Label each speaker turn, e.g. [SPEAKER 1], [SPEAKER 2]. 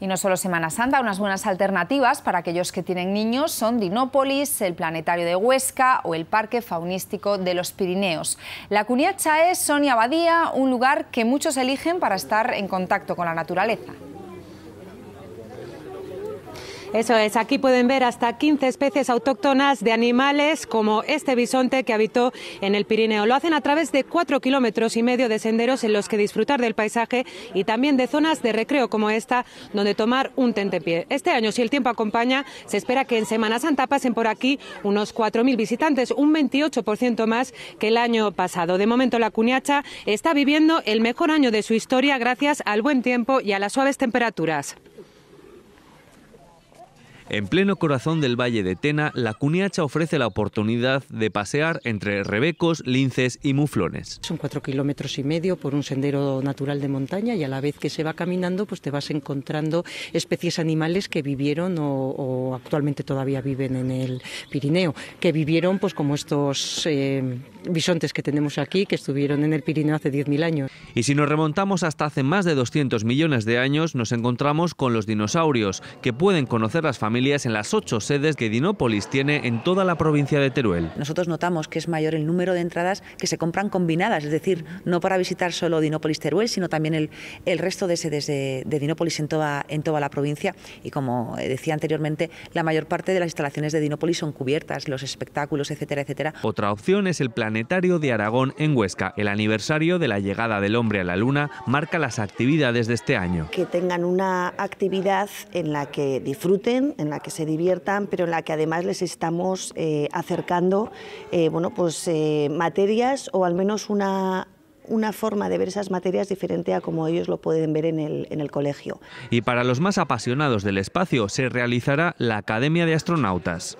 [SPEAKER 1] Y no solo Semana Santa, unas buenas alternativas para aquellos que tienen niños son Dinópolis, el Planetario de Huesca o el Parque Faunístico de los Pirineos. La cuñacha es Sonia Abadía, un lugar que muchos eligen para estar en contacto con la naturaleza.
[SPEAKER 2] Eso es, aquí pueden ver hasta 15 especies autóctonas de animales como este bisonte que habitó en el Pirineo. Lo hacen a través de cuatro kilómetros y medio de senderos en los que disfrutar del paisaje y también de zonas de recreo como esta donde tomar un tentepié. Este año, si el tiempo acompaña, se espera que en Semana Santa pasen por aquí unos 4.000 visitantes, un 28% más que el año pasado. De momento la cuñacha está viviendo el mejor año de su historia gracias al buen tiempo y a las suaves temperaturas.
[SPEAKER 3] En pleno corazón del Valle de Tena, la Cuniacha ofrece la oportunidad de pasear entre rebecos, linces y muflones.
[SPEAKER 4] Son cuatro kilómetros y medio por un sendero natural de montaña y a la vez que se va caminando, pues te vas encontrando especies animales que vivieron o, actualmente todavía viven en el Pirineo, que vivieron, pues como estos eh, bisontes que tenemos aquí que estuvieron en el Pirineo hace 10.000 años.
[SPEAKER 3] Y si nos remontamos hasta hace más de 200 millones de años, nos encontramos con los dinosaurios, que pueden conocer las familias en las ocho sedes que Dinópolis tiene en toda la provincia de Teruel.
[SPEAKER 1] Nosotros notamos que es mayor el número de entradas que se compran combinadas, es decir, no para visitar solo Dinópolis Teruel, sino también el, resto de sedes de, Dinópolis en toda, en toda la provincia. Y como decía anteriormente, la mayor parte de las instalaciones de Dinópolis son cubiertas, los espectáculos, etcétera, etcétera.
[SPEAKER 3] Otra opción es el plan de Aragón en Huesca. El aniversario de la llegada del hombre a la Luna marca las actividades de este año.
[SPEAKER 5] Que tengan una actividad en la que disfruten, en la que se diviertan, pero en la que además les estamos eh, acercando eh, bueno, pues, eh, materias o al menos una forma de ver esas materias diferente a como ellos lo pueden ver en el, colegio.
[SPEAKER 3] Y para los más apasionados del espacio se realizará la Academia de Astronautas.